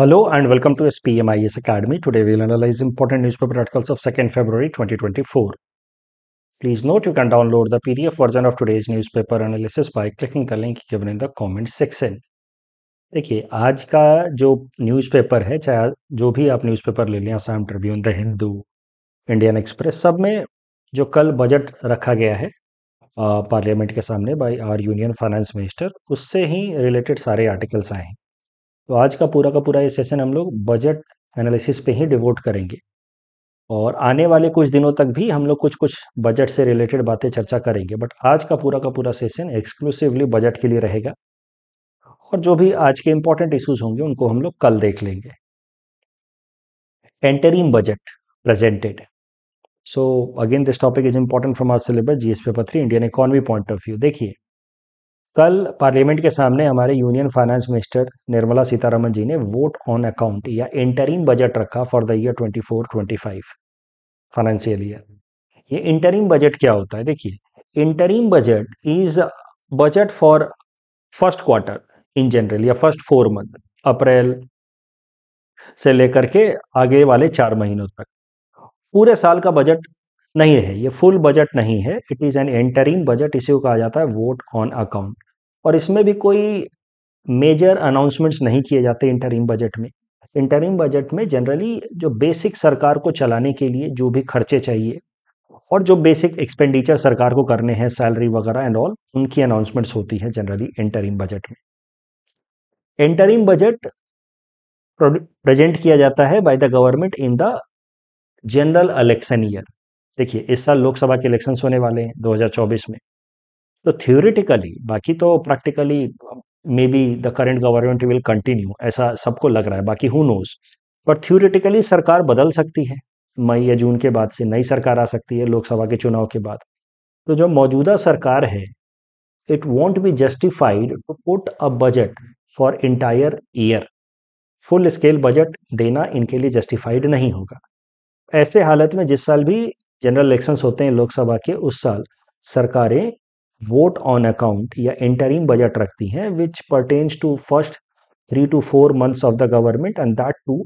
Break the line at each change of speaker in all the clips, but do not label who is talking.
Hello and welcome to SPMIS Academy. Today we'll analyze important newspaper articles of 2nd February 2024. Please note you can download the PDF version of today's newspaper analysis by clicking the link given in the comment section. देखिए आज का जो newspaper है चाहे जो भी आप newspaper ले लें Assam Tribune the Hindu Indian Express सब में जो कल बजट रखा गया है पार्लियामेंट के सामने by our union finance minister उससे ही रिलेटेड सारे आर्टिकल्स आए हैं तो आज का पूरा का पूरा ये सेशन हम लोग बजट एनालिसिस पे ही डिवोट करेंगे और आने वाले कुछ दिनों तक भी हम लोग कुछ कुछ बजट से रिलेटेड बातें चर्चा करेंगे बट आज का पूरा का पूरा सेशन एक्सक्लूसिवली बजट के लिए रहेगा और जो भी आज के इंपॉर्टेंट इश्यूज होंगे उनको हम लोग कल देख लेंगे interim budget presented so again this topic is important from our syllabus GS paper three Indian economy point of view देखिए कल पार्लियामेंट के सामने हमारे union finance minister Nirmala Sitharaman ji ने वोट ऑन अकाउंट या इंटरिम बजट रखा for the year 24-25 financial year ये interim budget क्या होता है देखिए interim budget is budget for first quarter in general या फर्स्ट फोर मंथ अप्रैल से लेकर के आगे वाले चार महीनों तक पूरे साल का बजट नहीं है ये फुल बजट नहीं है it is an interim budget इसे कहा जाता है वोट ऑन अकाउंट और इसमें भी कोई मेजर अनाउंसमेंट्स नहीं किए जाते इंटरिम बजट में इंटरिम बजट में जनरली जो बेसिक सरकार को चलाने के लिए जो भी खर्चे चाहिए और जो बेसिक एक्सपेंडिचर सरकार को करने हैं सैलरी वगैरह एंड ऑल उनकी अनाउंसमेंट्स होती है जनरली इंटरिम बजट में इंटरिम बजट प्रेजेंट किया जाता है by the government in the general election year देखिए इस साल लोकसभा के इलेक्शन होने वाले हैं 2024 में तो थियोरिटिकली बाकी तो practically may be the current government will continue ऐसा सबको लग रहा है बाकी हु नोज बट थियोरिटिकली सरकार बदल सकती है मई या जून के बाद से नई सरकार आ सकती है लोकसभा के चुनाव के बाद तो जो मौजूदा सरकार है it won't be justified to put a budget for entire year full scale budget देना इनके लिए जस्टिफाइड नहीं होगा ऐसे हालत में जिस साल भी जनरल इलेक्शन होते हैं लोकसभा के उस साल सरकारें वोट ऑन अकाउंट या इंटरिम बजट रखती हैं which pertains to first three to four months of the government and that too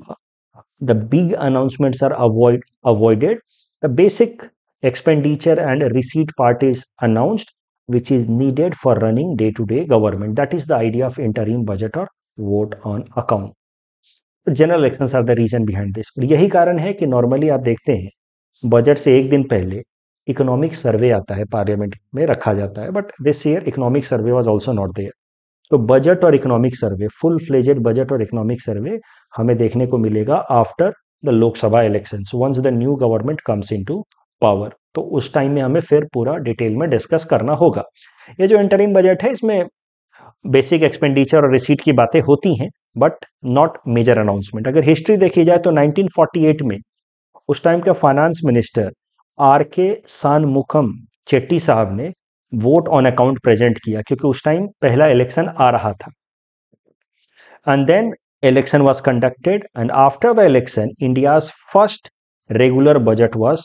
the big announcements are avoid avoided the basic expenditure and receipt part is announced which is needed for running day to day government that is the idea of interim budget और vote on account general election are the reason behind this यही कारण है कि normally आप देखते हैं budget से एक दिन पहले इकोनॉमिक सर्वे आता है पार्लियामेंट में रखा जाता है but this year economic survey was also not there तो बजट और economic survey full fledged budget और इकोनॉमिक सर्वे हमें देखने को मिलेगा after the Lok Sabha election once the new government comes into power तो उस टाइम में हमें फिर पूरा डिटेल में डिस्कस करना होगा ये जो इंटरिम बजट है इसमें बेसिक एक्सपेंडिचर और रिसीट की बातें होती हैं बट नॉट मेजर अनाउंसमेंट अगर हिस्ट्री देखी जाए तो 1948 में उस टाइम के फाइनेंस मिनिस्टर आर के सानमुखम चेट्टी साहब ने वोट ऑन अकाउंट प्रेजेंट किया क्योंकि उस टाइम पहला इलेक्शन आ रहा था and then election was conducted and after the election India first regular budget was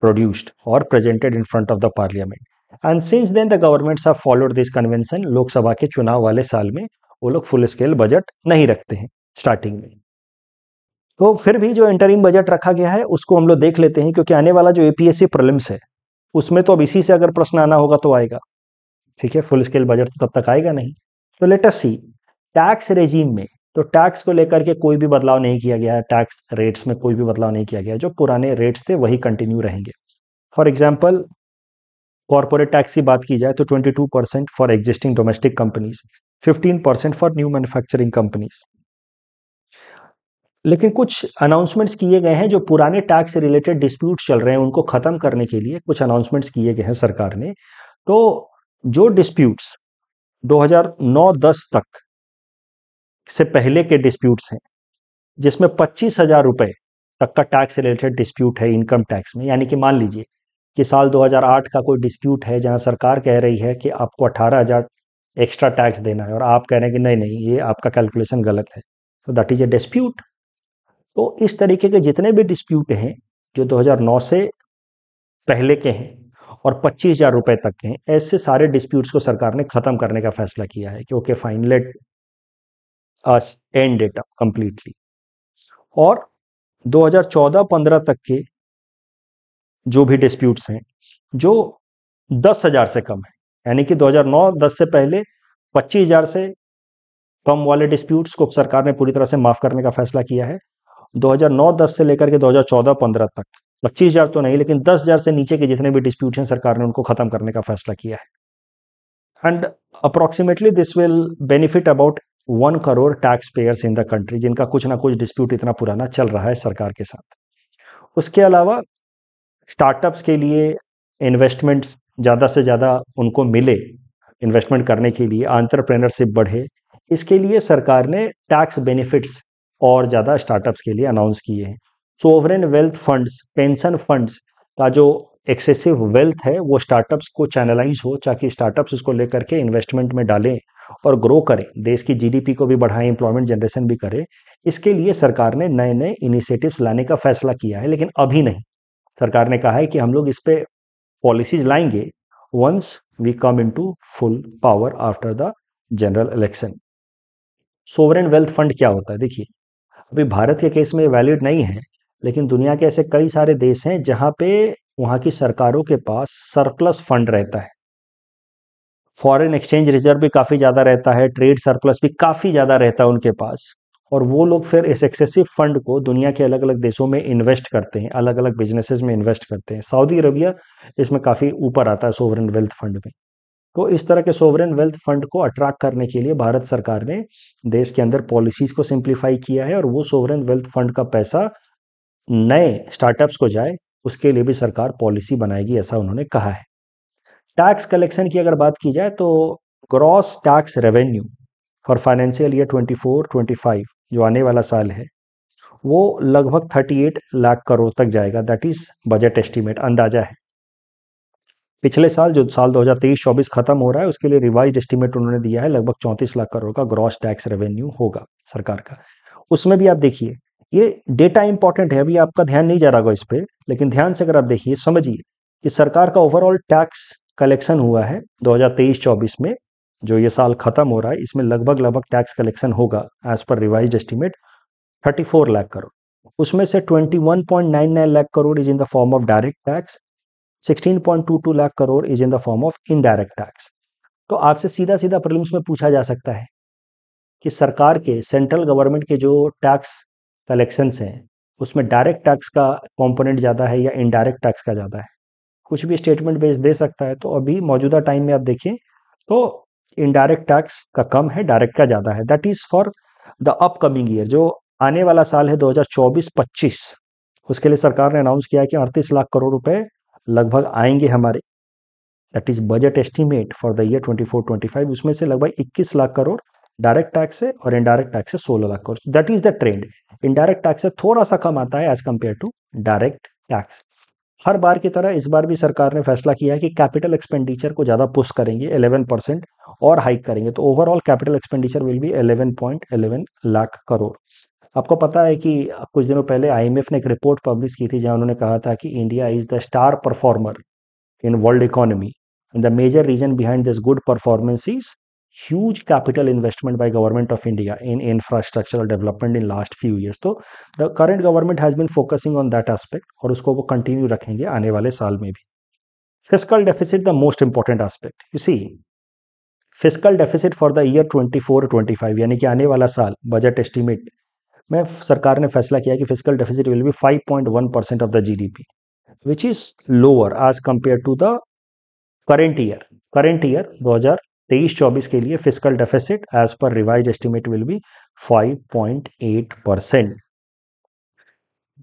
produced और presented in front of the parliament and since then the government of followed this convention Lok Sabha के चुनाव वाले साल में वो लोग फुल स्केल बजट नहीं रखते हैं स्टार्टिंग में तो फिर भी जो इंटरिम बजट रखा गया है उसको हम लोग देख लेते हैं क्योंकि आने वाला जो एपीएससी प्रॉब्लम्स है उसमें तो अब इसी से अगर प्रश्न आना होगा तो आएगा ठीक है फुल स्केल बजट तो तब तक आएगा नहीं तो लेटस सी टैक्स रेजीम में तो टैक्स को लेकर के कोई भी बदलाव नहीं किया गया है टैक्स रेट्स में कोई भी बदलाव नहीं किया गया जो पुराने रेट्स थे वही कंटिन्यू रहेंगे फॉर एग्जाम्पल कॉरपोरेट टैक्स की बात की जाए तो 22 percent for existing domestic companies 15 percent for new manufacturing companies लेकिन कुछ अनाउंसमेंट्स किए गए हैं जो पुराने टैक्स से रिलेटेड डिस्प्यूट चल रहे हैं उनको ख़त्म करने के लिए कुछ अनाउंसमेंट्स किए गए हैं सरकार ने तो जो डिस्प्यूट्स 2009-10 तक से पहले के डिस्प्यूट्स हैं जिसमें पच्चीस हज़ार रुपये तक का टैक्स से रिलेटेड डिस्प्यूट है इनकम टैक्स में यानी कि मान लीजिए कि साल 2008 का कोई डिस्प्यूट है जहां सरकार कह रही है कि आपको अठारह हज़ार एक्स्ट्रा टैक्स देना है और आप कह रहे हैं कि नहीं नहीं ये आपका कैलकुलेशन गलत है तो दैट इज़ ए डिस्प्यूट तो इस तरीके के जितने भी डिस्प्यूट हैं जो 2009 से पहले के हैं और पच्चीस हजार रुपए तक के हैं ऐसे सारे डिस्प्यूट्स को सरकार ने ख़त्म करने का फैसला किया है कि okay fine let us and data completely और 2014-15 तक के जो भी डिस्प्यूट्स हैं जो दस हजार से कम है यानी कि 2009-10 से पहले पच्चीस हजार से कम वाले डिस्प्यूट्स को सरकार ने पूरी तरह से माफ़ करने का फैसला किया है 2009-10 से लेकर के 2014-15 तक पच्चीस मतलब हजार तो नहीं लेकिन दस हजार से नीचे के जितने भी डिस्प्यूट हैं सरकार ने उनको खत्म करने का फैसला किया है and approximately this will benefit about one crore tax payers in the country जिनका कुछ ना कुछ डिस्प्यूट इतना पुराना चल रहा है सरकार के साथ उसके अलावा स्टार्टअप्स के लिए इन्वेस्टमेंट्स ज़्यादा से ज़्यादा उनको मिले इन्वेस्टमेंट करने के लिए आंट्रप्रेनरशिप बढ़े इसके लिए सरकार ने टैक्स बेनिफिट्स और ज़्यादा स्टार्टअप्स के लिए अनाउंस किए हैं sovereign wealth funds pension funds का जो एक्सेसिव वेल्थ है वो स्टार्टअप्स को चैनलाइज हो ताकि स्टार्टअप्स उसको लेकर के इन्वेस्टमेंट में डालें और ग्रो करें देश की जीडीपी को भी बढ़ाएं इंप्लॉयमेंट जनरेशन भी करें इसके लिए सरकार ने नए नए इनिशिएटिव्स लाने का फैसला किया है लेकिन अभी नहीं सरकार ने कहा है कि हम लोग इस पर पॉलिसीज लाएंगे once we come into full power after the general election sovereign wealth fund क्या होता है देखिए अभी भारत के केस में वैलिड नहीं है लेकिन दुनिया के ऐसे कई सारे देश हैं जहाँ पे वहाँ की सरकारों के पास सरप्लस फंड रहता है फॉरेन एक्सचेंज रिजर्व भी काफ़ी ज़्यादा रहता है ट्रेड सरप्लस भी काफ़ी ज़्यादा रहता है उनके पास और वो लोग फिर इस एक्सेसिव फंड को दुनिया के अलग अलग देशों में इन्वेस्ट करते हैं अलग अलग बिजनेसेस में इन्वेस्ट करते हैं सऊदी अरबिया इसमें काफ़ी ऊपर आता है सोवरन वेल्थ फंड में तो इस तरह के सोवरेन वेल्थ फंड को अट्रैक्ट करने के लिए भारत सरकार ने देश के अंदर पॉलिसीज को सिंप्लीफाई किया है और वो सोवरेन वेल्थ फंड का पैसा नए स्टार्टअप्स को जाए उसके लिए भी सरकार पॉलिसी बनाएगी ऐसा उन्होंने कहा है टैक्स कलेक्शन की अगर बात की जाए तो gross tax revenue for financial year 24 25 जो आने वाला साल है वो लगभग 38 लाख करोड़ तक जाएगा दैट इज बजट एस्टिमेट अंदाजा है पिछले साल जो साल 2023-24 खत्म हो रहा है उसके लिए रिवाइज एस्टिमेट उन्होंने दिया है लगभग 34 लाख करोड़ का ग्रॉस टैक्स रेवेन्यू होगा सरकार का उसमें भी आप देखिए ये डेटा इंपॉर्टेंट है अभी आपका ध्यान नहीं जा रहा होगा इस पर लेकिन ध्यान से अगर आप देखिए समझिए कि सरकार का ओवरऑल टैक्स कलेक्शन हुआ है 2023-24 में जो ये साल खत्म हो रहा है इसमें लगभग लगभग टैक्स कलेक्शन होगा as per revise estimate 34 lakh crore उसमें से 21.99 lakh crore is in the form of direct tax 16.22 lakh crore is in the form of indirect tax तो आपसे सीधा सीधा प्रलिम्स में पूछा जा सकता है कि सरकार के सेंट्रल गवर्नमेंट के जो टैक्स कलेक्शंस हैं उसमें डायरेक्ट टैक्स का कंपोनेंट ज़्यादा है या इनडायरेक्ट टैक्स का ज़्यादा है कुछ भी स्टेटमेंट बेस दे सकता है तो अभी मौजूदा टाइम में आप देखिए तो इनडायरेक्ट टैक्स का कम है डायरेक्ट का ज़्यादा है that is for the upcoming year जो आने वाला साल है 2024-25 उसके लिए सरकार ने अनाउंस किया कि अड़तीस लाख करोड़ रुपए लगभग आएंगे हमारे that is budget estimate for the year 24-25 उसमें से लगभग 21 लाख करोड़ डायरेक्ट टैक्स है और इनडायरेक्ट टैक्स है सोलह lakh crore that is the trend indirect tax से थोड़ा सा कम आता है as compare to direct tax हर बार की तरह इस बार भी सरकार ने फैसला किया है कि कैपिटल एक्सपेंडिचर को ज़्यादा पुश करेंगे 11 परसेंट और हाइक करेंगे तो overall capital expenditure will be 11.11 lakh crore आपको पता है कि कुछ दिनों पहले आईएमएफ ने एक रिपोर्ट पब्लिश की थी जहां उन्होंने कहा था कि India is the star performer in world economy the major reason behind this good performance is huge capital investment by government of India in infrastructural development in last few years तो the current government has been focusing on that aspect और उसको वो continue रखेंगे आने वाले साल में भी fiscal deficit the most important aspect इसी fiscal deficit for the year twenty four twenty five यानी कि आने वाला साल बजट एस्टिमेट में सरकार ने फैसला किया कि fiscal deficit will be 5.1 percent of the GDP which is lower as compare to the current year current year 2023-24 के लिए fiscal deficit as per revise estimate will be 5.8 percent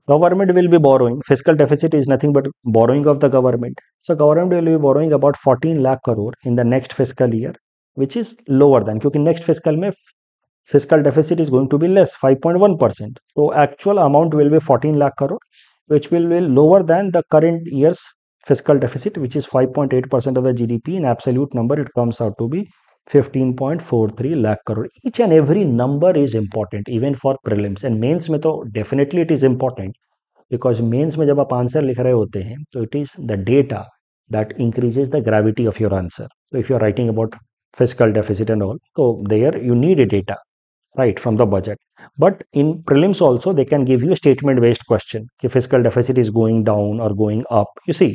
government will be borrowing fiscal deficit is nothing but borrowing of the government so government will be borrowing about fourteen lakh crore in the next fiscal year which is lower than क्योंकि next physical में fiscal deficit is going to be less 5.1% so actual amount will be 14 lakh crore which will be lower than the current year's fiscal deficit which is 5.8% of the gdp in absolute number it comes out to be 15.43 lakh crore each and every number is important even for prelims and mains mein definitely it is important because mains mein jab aap answer likh rahe hote hain so it is the data that increases the gravity of your answer so if you are writing about fiscal deficit and all so there you need a data right from the budget but in prelims also they can give you a statement based question ki fiscal deficit is going down or going up you see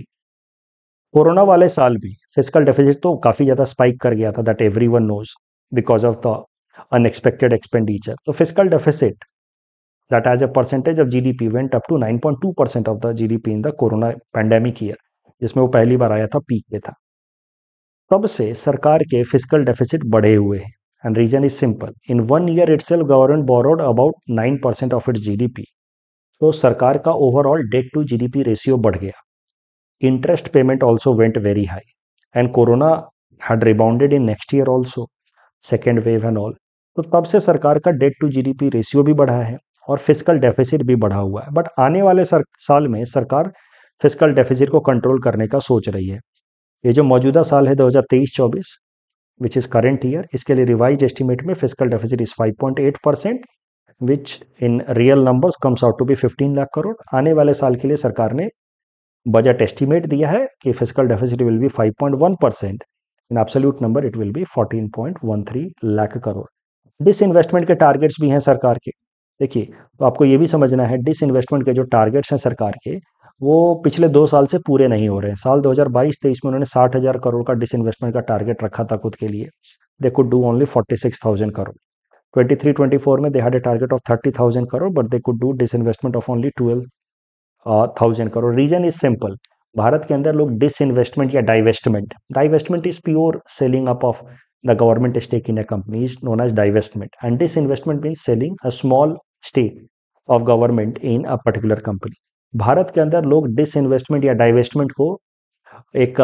corona wale saal bhi fiscal deficit to kafi zyada spike kar gaya tha that everyone knows because of the unexpected expenditure so fiscal deficit that as a percentage of GDP went up to 9.2% of the GDP in the corona pandemic year जिसमें वो पहली बार आया था peak पे था तब से सरकार के फिजिकल डेफिसिट बढ़े हुए हैं and reason is simple in one year itself government borrowed about 9% of its gdp so सरकार का overall debt to GDP ratio बढ़ गया interest payment also went very high and corona had rebounded in next year also second wave and all तो तब से सरकार का date to GDP ratio भी बढ़ा है और फिजिकल डेफिसिट भी बढ़ा हुआ है बट आने वाले सर, साल में सरकार फिजिकल डेफिसिट को कंट्रोल करने का सोच रही है ये जो मौजूदा साल है 2023-24 विच इज करेंट ईयर इसके लिए रिवाइज एस्टिमेट में fiscal deficit is 5.8 percent which in real numbers comes out to be 15 lakh crore आने वाले साल के लिए सरकार ने बजट एस्टिमेट दिया है कि fiscal deficit will be 5.1 percent in absolute number it will be 14.13 lakh crore disinvestment के टारगेट्स भी हैं सरकार के देखिए तो आपको ये भी समझना है डिस इन्वेस्टमेंट के जो टारगेट्स हैं सरकार के वो पिछले दो साल से पूरे नहीं हो रहे हैं साल 2022-23 में उन्होंने साठ हज़ार करोड़ का डिसइन्वेस्टमेंट का टारगेट रखा था खुद के लिए they could do only forty six thousand crore twenty three twenty four में they had a target of thirty thousand crore but they could do disinvestment of only twelve thousand crore reason is simple Bharat के अंदर लोग disinvestment या divestment divestment is pure selling up of the government stake in a company is known as divestment and disinvestment mean selling a small stake of government in a particular company Bharat के अंदर लोग disinvestment या divestment को एक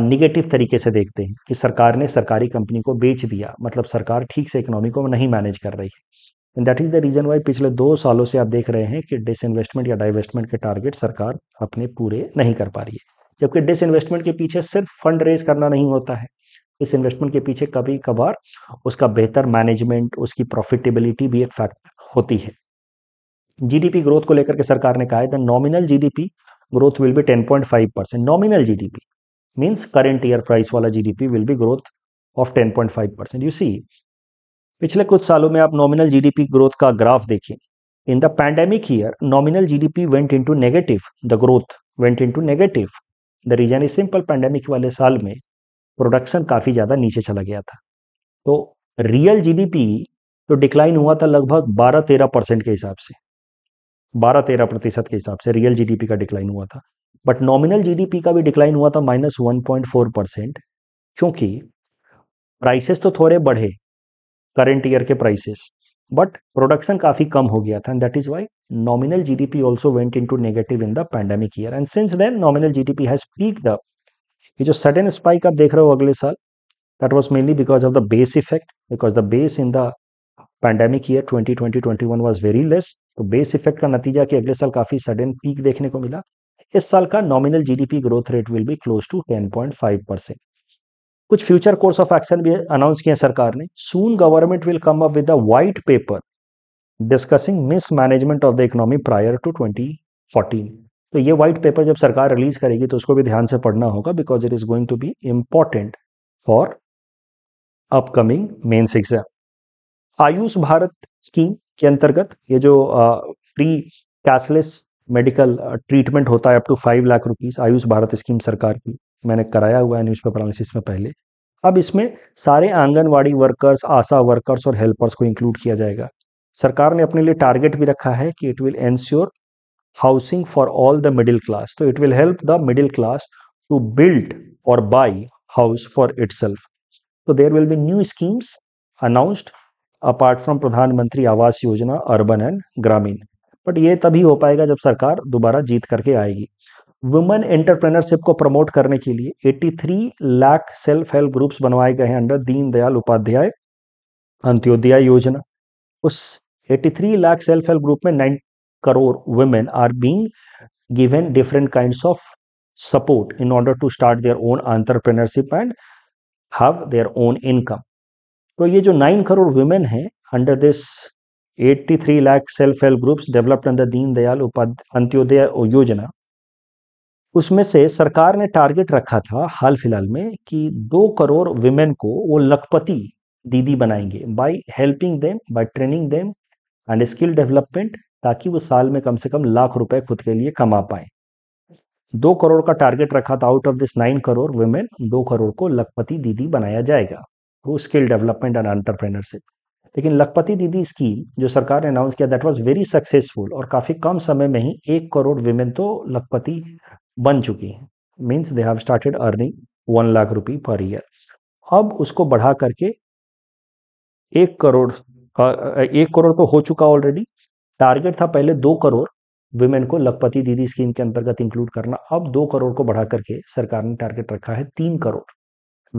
negative तरीके से देखते हैं कि सरकार ने सरकारी कंपनी को बेच दिया मतलब सरकार ठीक से इकोनॉमी को नहीं मैनेज कर रही है and that is the reason why पिछले दो सालों से आप देख रहे हैं कि डिसइन्वेस्टमेंट या डाइवेस्टमेंट के टारगेट सरकार अपने पूरे नहीं कर पा रही है जबकि डिसइन्वेस्टमेंट के पीछे सिर्फ फंड रेज करना नहीं होता है इस इन्वेस्टमेंट के पीछे कभी कभार उसका बेहतर मैनेजमेंट उसकी प्रॉफिटेबिलिटी भी एक फैक्टर होती है जीडीपी ग्रोथ को लेकर के सरकार ने कहा है the nominal GDP growth will be 10.5 percent nominal G GDP means current year price वाला GDP will be growth of 10.5 percent you see पिछले कुछ सालों में आप नॉमिनल जीडीपी ग्रोथ का ग्राफ देखिए in the pandemic year nominal G GDP went into negative the growth went into negative the reason is simple pandemic वाले साल में प्रोडक्शन काफ़ी ज़्यादा नीचे चला गया था तो रियल जीडीपी तो डिक्लाइन हुआ था लगभग 12-13 परसेंट के हिसाब से बारह तेरह प्रतिशत के हिसाब से रियल जीडीपी का डिक्लाइन हुआ था बट नॉमिनल जीडीपी का भी डिक्लाइन हुआ था minus one point four percent क्योंकि प्राइसेस तो थोड़े बढ़े करेंट ईयर के प्राइसेस बट प्रोडक्शन काफी कम हो गया था and that is why nominal GDP also went into negative in the pandemic year and since then nominal GDP has peaked up ये जो सडन स्पाइक आप देख रहे हो अगले साल that was mainly because of the base effect because the base in the twenty twenty twenty one was very less तो base effect का नतीजा कि अगले साल काफी सडन पीक देखने को मिला इस साल का nominal GDP growth rate will be close to 10.5 percent कुछ फ्यूचर कोर्स ऑफ एक्शन भी अनाउंस किए सरकार ने soon government will come up with a white paper discussing mismanagement of the economy prior to 2014 तो ये व्हाइट पेपर जब सरकार release करेगी तो उसको भी ध्यान से पढ़ना होगा because it is going to be important for upcoming mains exam Ayush Bharat scheme के अंतर्गत ये जो फ्री कैशलेस मेडिकल ट्रीटमेंट होता है up to five lakh rupees Ayush Bharat scheme सरकार की मैंने कराया हुआ है पेपर एनालिसिस में पहले अब इसमें सारे आंगनवाड़ी वर्कर्स आशा वर्कर्स और हेल्पर्स को इंक्लूड किया जाएगा सरकार ने अपने लिए टारगेट भी रखा है कि it will ensure housing for all the middle class तो it will help the middle class to build और बाई हाउस फॉर इट तो there will be new schemes announced apart from Pradhanmantri Awas योजना अर्बन एंड ग्रामीण but ये तभी हो पाएगा जब सरकार दोबारा जीत करके आएगी वुमेन एंटरप्रेनरशिप को प्रमोट करने के लिए 83 लाख सेल्फ हेल्प ग्रुप्स बनवाए गए हैं अंडर दीनदयाल उपाध्याय अंत्योदय योजना उस 83 लाख सेल्फ हेल्प ग्रुप में 9 crore women are being given different kinds of support in order to start their own entrepreneurship and have their own income तो ये जो नाइन करोड़ वुमेन है under this 83 lakh self help groups developed under Deen Dayal Upadhyay Antyodaya योजना उसमें से सरकार ने टारगेट रखा था हाल फिलहाल में कि दो करोड़ वुमेन को वो लखपति दीदी बनाएंगे by helping them by training them and skill development ताकि वो साल में कम से कम लाख रुपए खुद के लिए कमा पाए दो करोड़ का टारगेट रखा था out of this nine crore women दो करोड़ को लखपति दीदी बनाया जाएगा वो स्किल डेवलपमेंट एंड एंटरप्रेनरशिप लेकिन लखपति दीदी स्कीम जो सरकार ने अनाउंस किया दैट वाज वेरी सक्सेसफुल और काफ़ी कम समय में ही एक करोड़ विमेन तो लखपति बन चुकी हैं means they have started earning one lakh rupee per year अब उसको बढ़ा करके एक करोड़ एक करोड़ तो हो चुका ऑलरेडी टारगेट था पहले दो करोड़ विमेन को लखपति दीदी स्कीम के अंतर्गत इंक्लूड करना अब दो करोड़ को बढ़ा करके सरकार ने टारगेट रखा है तीन करोड़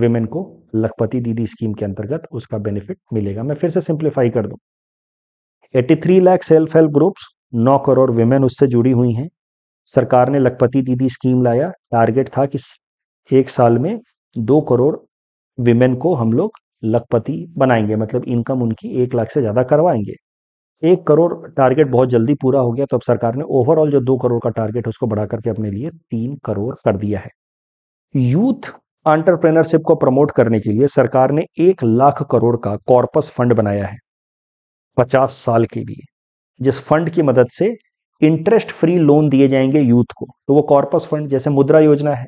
वेमेन को लखपति दीदी स्कीम के अंतर्गत उसका बेनिफिट मिलेगा मैं फिर से सिंप्लीफाई कर दूं 83 lakh self help groups 9 crore women उससे जुड़ी हुई हैं सरकार ने लखपति दीदी स्कीम लाया टारगेट था कि एक साल में दो करोड़ विमेन को हम लोग लखपति बनाएंगे मतलब इनकम उनकी एक लाख से ज़्यादा करवाएंगे एक करोड़ टारगेट बहुत जल्दी पूरा हो गया तो अब सरकार ने ओवरऑल जो दो करोड़ का टारगेट उसको बढ़ा करके अपने लिए तीन करोड़ कर दिया है यूथ एंटरप्रेनरशिप को प्रमोट करने के लिए सरकार ने एक लाख करोड़ का कॉर्पस फंड बनाया है पचास साल के लिए जिस फंड की मदद से इंटरेस्ट फ्री लोन दिए जाएंगे यूथ को तो वो कॉर्पस फंड जैसे मुद्रा योजना है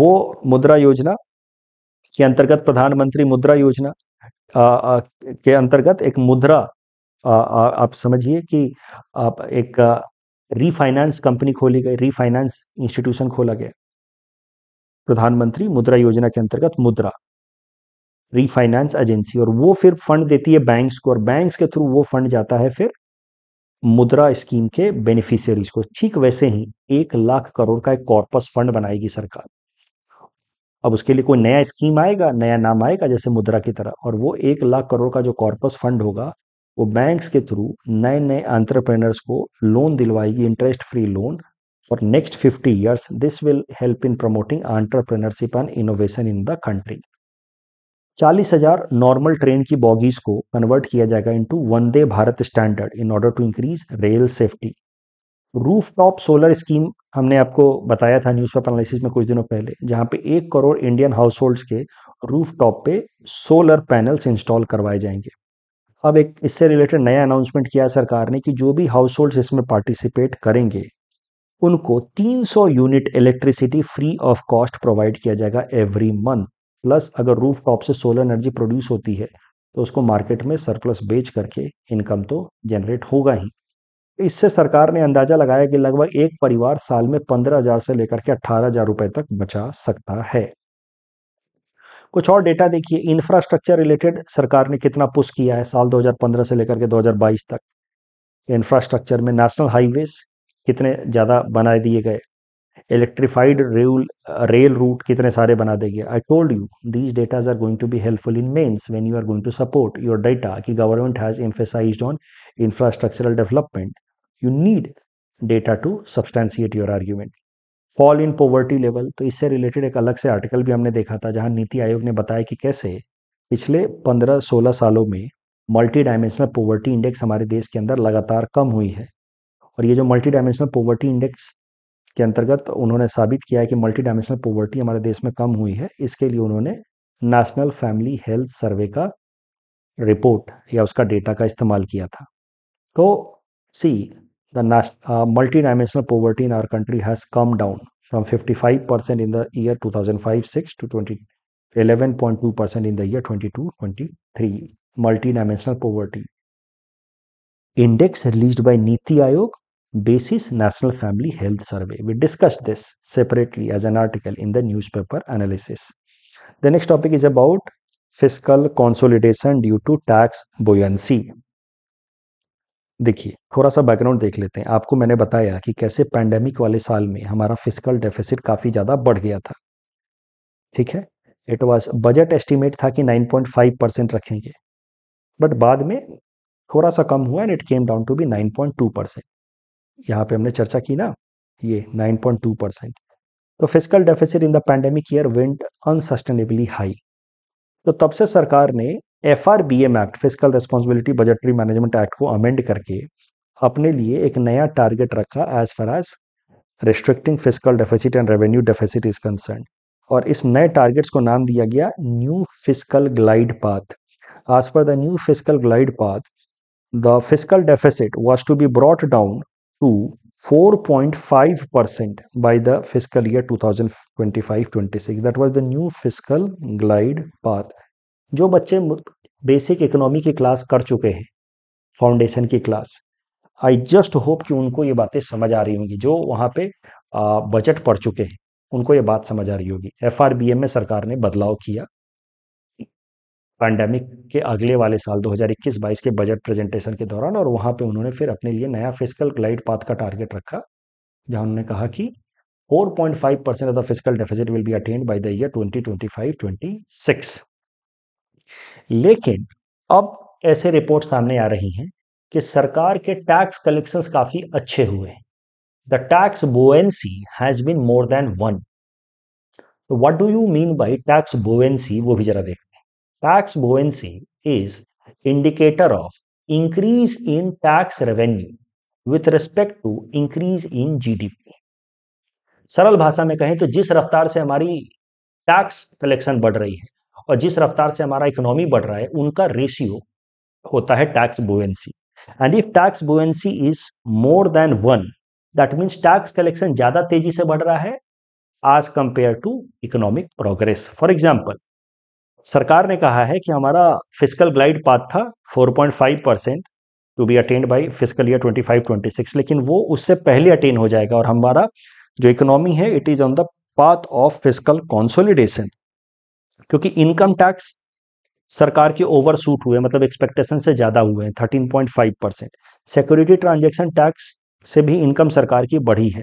वो मुद्रा योजना के अंतर्गत प्रधानमंत्री मुद्रा योजना आ, आ, के अंतर्गत एक मुद्रा आ, आ, आप समझिए कि आप एक रीफाइनेंस कंपनी खोली गई रीफाइनेंस इंस्टीट्यूशन खोला गया प्रधानमंत्री मुद्रा योजना के अंतर्गत मुद्रा रीफाइनेंस एजेंसी और वो फिर फंड देती है बैंक्स को और बैंक्स के थ्रू वो फंड जाता है फिर मुद्रा स्कीम के बेनिफिशियरीज को ठीक वैसे ही एक लाख करोड़ का एक कॉर्पस फंड बनाएगी सरकार अब उसके लिए कोई नया स्कीम आएगा नया नाम आएगा जैसे मुद्रा की तरह और वो एक लाख करोड़ का जो कॉर्पस फंड होगा वो बैंक्स के थ्रू नए नए एंटरप्रेनर्स को लोन दिलवाएगी interest free loan for next 50 years this will help in promoting entrepreneurship and innovation in the country चालीस हजार नॉर्मल ट्रेन की बॉगीज को कन्वर्ट किया जाएगा vande Vande Bharat standard in to to increase rail safety roof top solar scheme हमने आपको बताया था न्यूज़पेपर एनालिसिस में कुछ दिनों पहले जहां पे एक करोड़ इंडियन हाउस के रूफ टॉप पे सोलर पैनल्स इंस्टॉल करवाए जाएंगे अब एक इससे रिलेटेड नया अनाउंसमेंट किया सरकार ने कि जो भी हाउस होल्ड इसमें पार्टिसिपेट करेंगे उनको 300 unit electricity free of cost provide किया जाएगा एवरी मंथ प्लस अगर रूफ टॉप से सोलर एनर्जी प्रोड्यूस होती है तो उसको मार्केट में सरप्लस बेच करके इनकम तो जनरेट होगा ही इससे सरकार ने अंदाजा लगाया कि लगभग एक परिवार साल में पंद्रह हजार से लेकर के अट्ठारह हजार रुपए तक बचा सकता है कुछ और डेटा देखिए इंफ्रास्ट्रक्चर रिलेटेड सरकार ने कितना पुश किया है साल 2015 से लेकर के 2022 तक इंफ्रास्ट्रक्चर में नेशनल हाईवेज कितने ज़्यादा बना दिए गए इलेक्ट्रीफाइड रेल रेल रूट कितने सारे बना देंगे I told you these datas are going to be helpful in mains when you are going to support your data कि government has emphasise on infrastructural development you need data to substantiate your argument fall in poverty level तो इससे related एक अलग से article भी हमने देखा था जहां नीति आयोग ने बताया कि कैसे पिछले पंद्रह सोलह सालों में मल्टी डायमेंशनल पोवर्टी इंडेक्स हमारे देश के अंदर लगातार कम हुई है और ये जो मल्टी डायमेंशनल पॉवर्टी इंडेक्स के अंतर्गत उन्होंने साबित किया है कि मल्टी डायमेंशनल पॉवर्टी हमारे देश में कम हुई है इसके लिए उन्होंने नेशनल फैमिली हेल्थ सर्वे का रिपोर्ट या उसका डेटा का इस्तेमाल किया था तो see the multi dimensional poverty in our country has come down from 55 percent in the year 2005 thousand to twenty percent in the year 22 23 three multi dimensional poverty index released by NITI Aayog basis National Family Health Survey. We discussed this separately as an article in the newspaper analysis. The next topic is about fiscal consolidation due to tax buoyancy. देखिए थोड़ा सा background देख लेते हैं आपको मैंने बताया कि कैसे पैंडेमिक वाले साल में हमारा फिजिकल डेफिसिट काफ़ी ज़्यादा बढ़ गया था ठीक है इट वाज बजट एस्टीमेट था कि 9.5 परसेंट रखेंगे बट बाद में थोड़ा सा कम हुआ and it came down to be 9.2 percent यहाँ पे हमने चर्चा की ना ये 9.2 परसेंट तो fiscal deficit in the pandemic year went unsustainably high तो तब से सरकार ने F R B M act fiscal responsibility budgetary management act को अमेंड करके अपने लिए एक नया टारगेट रखा as far as restricting fiscal deficit and revenue deficit is concern और इस नए टारगेट्स को नाम दिया गया new fiscal glide path as per the new fiscal glide path the fiscal deficit was to be brought down to 4.5% percent by the fiscal year 2025-26 that was the new fiscal glide path जो बच्चे basic economy की class कर चुके हैं foundation की class आई just hope कि उनको ये बातें समझ आ रही होंगी जो वहाँ पे बजट पढ़ चुके हैं उनको ये बात समझ आ रही होगी एफ में सरकार ने बदलाव किया पैंडेमिक के अगले वाले साल 2021-22 के बजट प्रेजेंटेशन के दौरान और वहाँ पे उन्होंने फिर अपने लिए नया फिजिकल ग्लाइड पाथ का टारगेट रखा जहाँ उन्होंने कहा कि 4.5 point five percent of the fiscal deficit will be attained by the year twenty twenty लेकिन अब ऐसे रिपोर्ट सामने आ रही हैं कि सरकार के टैक्स कलेक्शंस काफ़ी अच्छे हुए the tax buoyancy has been more than one what do you mean by tax buoyancy वो भी जरा देख Tax buoyancy is indicator of increase in tax revenue with respect to increase in GDP सरल भाषा में कहें तो जिस रफ्तार से हमारी टैक्स कलेक्शन बढ़ रही है और जिस रफ्तार से हमारा इकोनॉमी बढ़ रहा है उनका रेशियो होता है tax buoyancy and if tax buoyancy is more than one that means tax collection ज्यादा तेजी से बढ़ रहा है as compare to economic progress for example सरकार ने कहा है कि हमारा फिजिकल ग्लाइड पाथ था 4.5 percent to be attained by fiscal year 25-26 लेकिन वो उससे पहले अटेन हो जाएगा और हमारा जो इकोनॉमी है it is on the path of fiscal consolidation क्योंकि इनकम टैक्स सरकार के ओवर सूट हुए मतलब एक्सपेक्टेशन से ज़्यादा हुए हैं thirteen point five percent security transaction tax से भी इनकम सरकार की बढ़ी है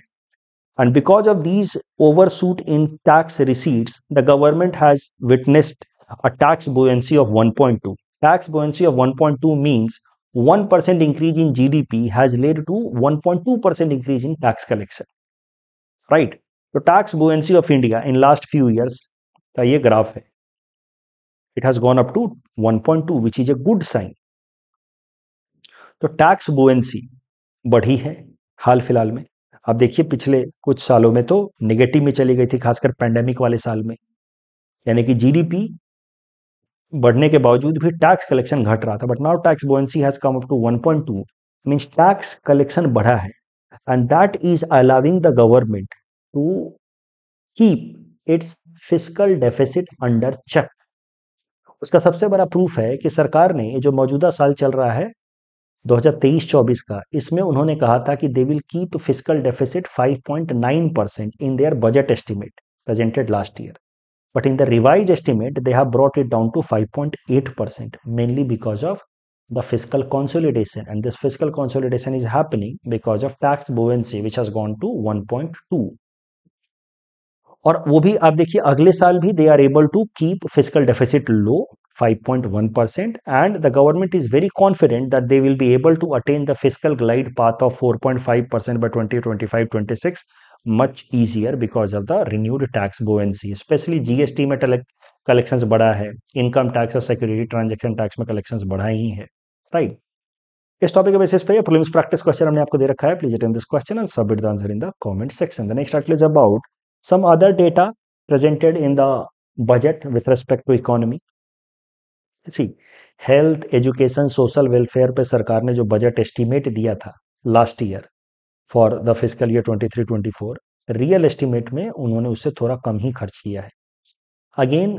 and because of these over in tax receipts the government has witnessed a tax buoyancy of 1.2. Tax buoyancy of 1.2 means 1% increase in GDP has led to 1.2% increase in tax collection. Right? So tax buoyancy of India in last few years ka ye graph hai it has gone up to 1.2 which is a good sign तो tax buoyancy बढ़ी है हाल फिलहाल में अब देखिए पिछले कुछ सालों में तो नेगेटिव में चली गई थी खासकर पैंडेमिक वाले साल में यानी कि जीडीपी बढ़ने के बावजूद भी टैक्स कलेक्शन घट रहा था but now tax buoyancy has come up to 1.2 means tax collection बढ़ा है and that is allowing the government to keep its fiscal deficit under check उसका सबसे बड़ा प्रूफ है कि सरकार ने जो मौजूदा साल चल रहा है 2023-24 का इसमें उन्होंने कहा था कि they will keep fiscal deficit 5.9 percent in their budget estimate presented last year But in the revised estimate, they have brought it down to 5.8%, mainly because of the fiscal consolidation. And this fiscal consolidation is happening because of tax buoyancy, which has gone to 1.2. और वो भी आप देखिए अगले साल भी they are able to keep fiscal deficit low 5.1 percent and the government is very confident that they will be able to attain the glide glide path of 4.5 percent by 2025-26 much easier because of the renewed tax buoyancy specially GST में collections बढ़ा है income tax और security transaction tax में collections बढ़ा ही है right right? इस topic के बेसिस पे प्रीलिम्स प्रैक्टिस क्वेश्चन हमने आपको दे रखा है please attend this question and submit the answer in the comment section the next article is about some other data presented in the budget with respect to economy see health education social welfare पे सरकार ने जो budget estimate दिया था last year for the fiscal year 23-24 real estimate में उन्होंने उससे थोड़ा कम ही खर्च किया है अगेन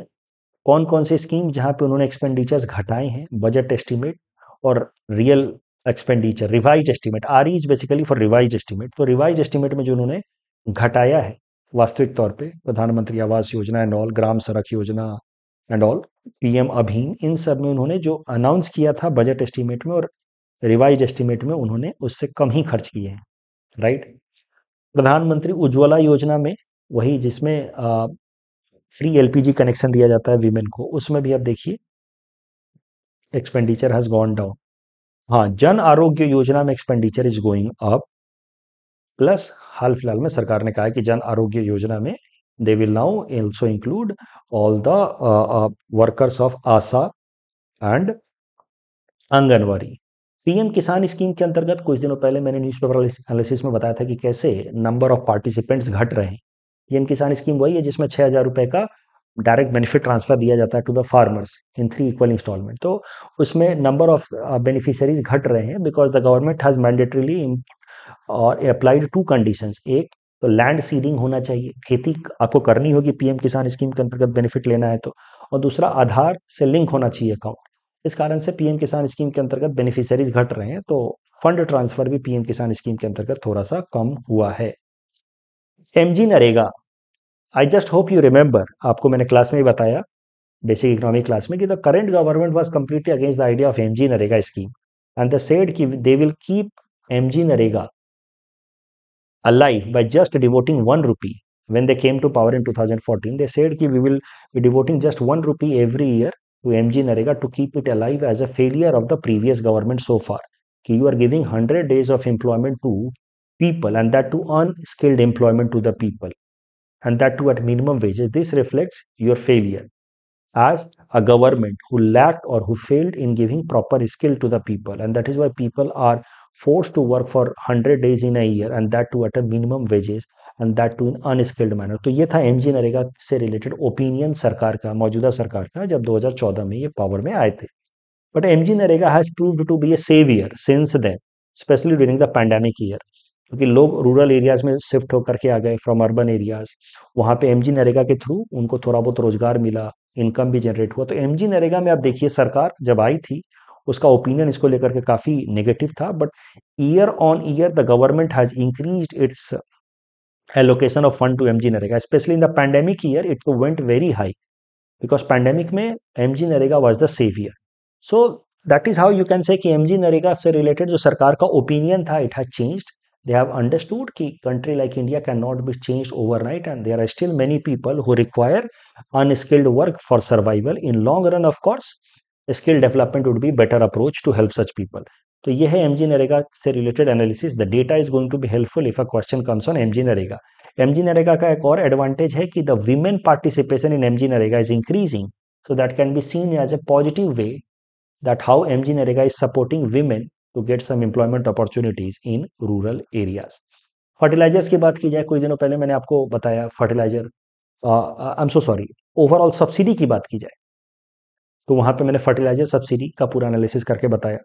कौन कौन से स्कीम जहां पे उन्होंने एक्सपेंडिचर्स घटाए हैं बजट एस्टिमेट और real expenditure revise estimate R is basically for revise estimate तो रिवाइज एस्टिमेट में जो उन्होंने घटाया है वास्तविक तौर पे प्रधानमंत्री आवास योजना and all Gram Sadak Yojana and all PM अभीम इन सब में उन्होंने जो अनाउंस किया था बजट एस्टिमेट में और रिवाइज एस्टिमेट में उन्होंने उससे कम ही खर्च किए हैं राइट प्रधानमंत्री उज्ज्वला योजना में वही जिसमें आ, फ्री एलपीजी कनेक्शन दिया जाता है विमेन को उसमें भी आप देखिए एक्सपेंडिचर हैज गॉन डाउन हाँ जन आरोग्य योजना में expenditure is going up plus हाल फिलहाल में सरकार ने कहा कि जन आरोग्य योजना में they will now also include all the workers of ASHA and anganwadi PM Kisan scheme के अंतर्गत कुछ दिनों पहले मैंने न्यूज़पेपर एनालिसिस में बताया था कि कैसे नंबर ऑफ पार्टिसिपेंट्स घट रहे हैं पीएम किसान स्कीम वही है जिसमें छह हज़ार रुपए का डायरेक्ट बेनिफिट ट्रांसफर दिया जाता है to the farmers in three equal installment तो उसमें नंबर ऑफ बेनिफिशरीज घट रहे हैं because the government has mandatorily और अप्लाइड टू कंडीशन एक तो लैंड सीडिंग होना चाहिए खेती आपको करनी होगी पीएम किसान स्कीम के अंतर्गत बेनिफिट लेना है तो और दूसरा आधार से लिंक होना चाहिए अकाउंट इस कारण से पीएम किसान स्कीम के अंतर्गत बेनिफिशरीज घट रहे हैं तो फंड ट्रांसफर भी पीएम किसान स्कीम के अंतर्गत थोड़ा सा कम हुआ है M G NREGA I just hope you remember आपको मैंने क्लास में ही बताया बेसिक इकोनॉमिक क्लास में कि the current government was completely against the idea of M G NREGA scheme and the said की they will keep M G NREGA alive by just devoting 1 rupee when they came to power in 2014 they said ki we will be devoting just one rupee every year to MG Narega to keep it alive as a failure of the previous government so far. you are giving 100 days of employment to people and that to unskilled employment to the people and that too at minimum wages. This reflects your failure as a government who lacked or who failed in giving proper skill to the people and that is why people are forced to work for 100 days in a year and that too at a minimum wages and that too in unskilled manner तो ये था M G NREGA से related opinion सरकार का मौजूदा सरकार का जब 2014 में ये पावर में आए थे but M G NREGA has proved to be a saviour since then specially during the pandemic year क्योंकि लोग रूरल एरियाज में शिफ्ट होकर के आ गए फ्रॉम अर्बन एरियाज वहाँ पे एम जी नरेगा के थ्रू उनको थोड़ा बहुत रोजगार मिला इनकम भी जनरेट हुआ तो एम जी नरेगा में आप देखिए सरकार जब आई थी उसका ओपिनियन इसको लेकर के काफ़ी नेगेटिव था but year on year the government has increase its allocation of fund to mg narega especially in the pandemic year it went very high because pandemic mein mg narega was the savior so that is how you can say that mg narega se related jo sarkar ka opinion tha it has changed they have understood ki country like india cannot be changed overnight and there are still many people who require unskilled work for survival in long run of course skill development would be better approach to help such people तो यह है MG NREGA से related analysis the data is going to be helpful if a question comes on MG NREGA MG NREGA का एक और advantage है कि the women participation in MG NREGA is increasing so that can be seen as a positive way that how M G NREGA is supporting women to get some employment opportunities in rural areas fertilisers की बात की जाए कुछ दिनों पहले मैंने आपको बताया fertiliser I am so sorry overall subsidy की बात की जाए तो वहां पे मैंने फर्टिलाइजर सब्सिडी का पूरा एनालिसिस करके बताया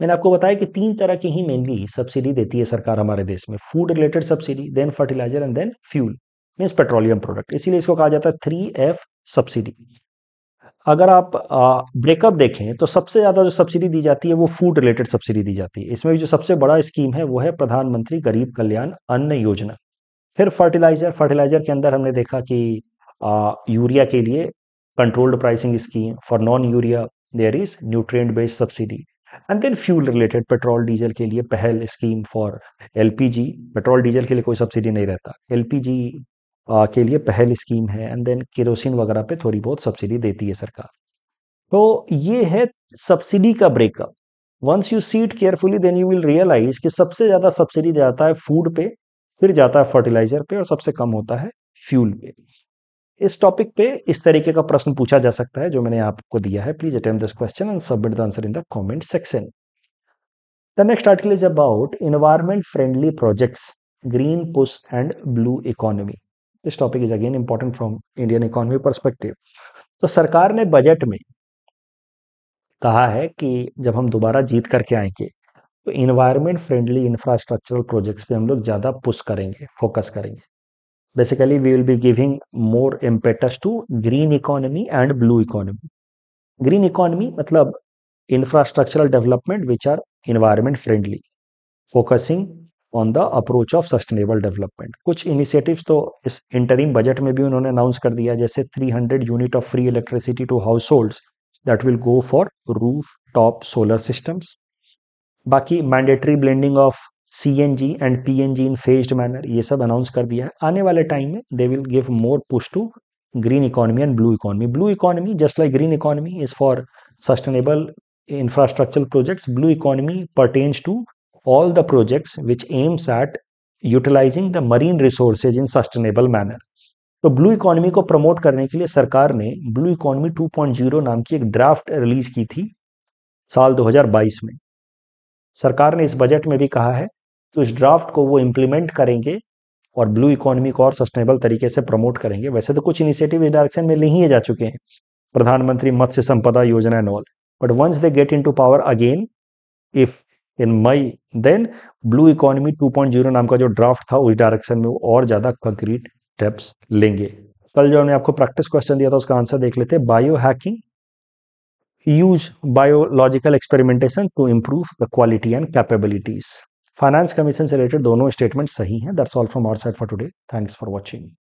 मैंने आपको बताया कि तीन तरह की ही मेनली सब्सिडी देती है सरकार हमारे देश में food related subsidy then fertiliser and then fuel means petroleum product इसीलिए इसको कहा जाता है थ्री एफ सब्सिडी अगर आप ब्रेकअप देखें तो सबसे ज़्यादा जो सब्सिडी दी जाती है वो फूड रिलेटेड सब्सिडी दी जाती है इसमें भी जो सबसे बड़ा स्कीम है वो है प्रधानमंत्री गरीब कल्याण अन्न योजना फिर फर्टिलाइजर फर्टिलाइजर के अंदर हमने देखा कि आ, यूरिया के लिए controlled pricing scheme for non urea there is nutrient based subsidy and then fuel related petrol diesel के लिए PAHAL scheme for LPG petrol diesel के लिए कोई सब्सिडी नहीं रहता एलपीजी के लिए पहल स्कीम है एंड देन केरोसिन वगैरह पे थोड़ी बहुत सब्सिडी देती है सरकार तो ये है सब्सिडी का breakup once you see it carefully then you will realise कि सबसे ज़्यादा सब्सिडी जाता है फूड पे फिर जाता है फर्टिलाइजर पे और सबसे कम होता है फ्यूल पे इस टॉपिक पे इस तरीके का प्रश्न पूछा जा सकता है जो मैंने आपको दिया है please attempt this question and submit the answer in the comment section the next article is about environment friendly projects green push and blue economy this topic is again important from Indian economy perspective तो सरकार ने budget में कहा है कि जब हम दोबारा जीत करके आएंगे तो इन्वायरमेंट फ्रेंडली इंफ्रास्ट्रक्चरल प्रोजेक्ट्स पे हम लोग ज़्यादा पुश करेंगे फोकस करेंगे basically we will be giving more impetus to green economy and blue economy green economy matlab infrastructural development which are environment friendly focusing on the approach of sustainable development kuch initiatives to is interim budget mein bhi unhone announce kar diya jaise 300 unit of free electricity to households that will go for roof top solar systems baki mandatory blending of C N G and P N G in phase manner ये सब announce कर दिया है आने वाले time में they will give more push to green economy and blue economy blue economy just like green economy is for sustainable infrastructure projects blue economy pertains to all the projects which aims at utilising the marine resources in sustainable manner तो blue economy को promote करने के लिए सरकार ने blue economy 2.0 नाम की एक ड्राफ्ट रिलीज की थी साल 2022 में सरकार ने इस बजट में भी कहा है कि उस ड्राफ्ट को वो इम्प्लीमेंट करेंगे और ब्लू इकोनॉमी को और सस्टेनेबल तरीके से प्रमोट करेंगे वैसे तो कुछ इनिशिएटिव इस डायरेक्शन में नहीं जा चुके हैं प्रधानमंत्री Matsya Sampada Yojana and all but once they get into power again if in May then blue economy 2.0 नाम का जो ड्राफ्ट था उस डायरेक्शन में वो और ज़्यादा कंक्रीट स्टेप्स लेंगे कल जो हमने आपको प्रैक्टिस क्वेश्चन दिया था उसका आंसर देख लेते हैं bio hacking use biological experimentation to improve the quality and capabilities finance commission से रिलेटेड दोनों स्टेटमेंट सही हैं that's all from our side for today thanks for watching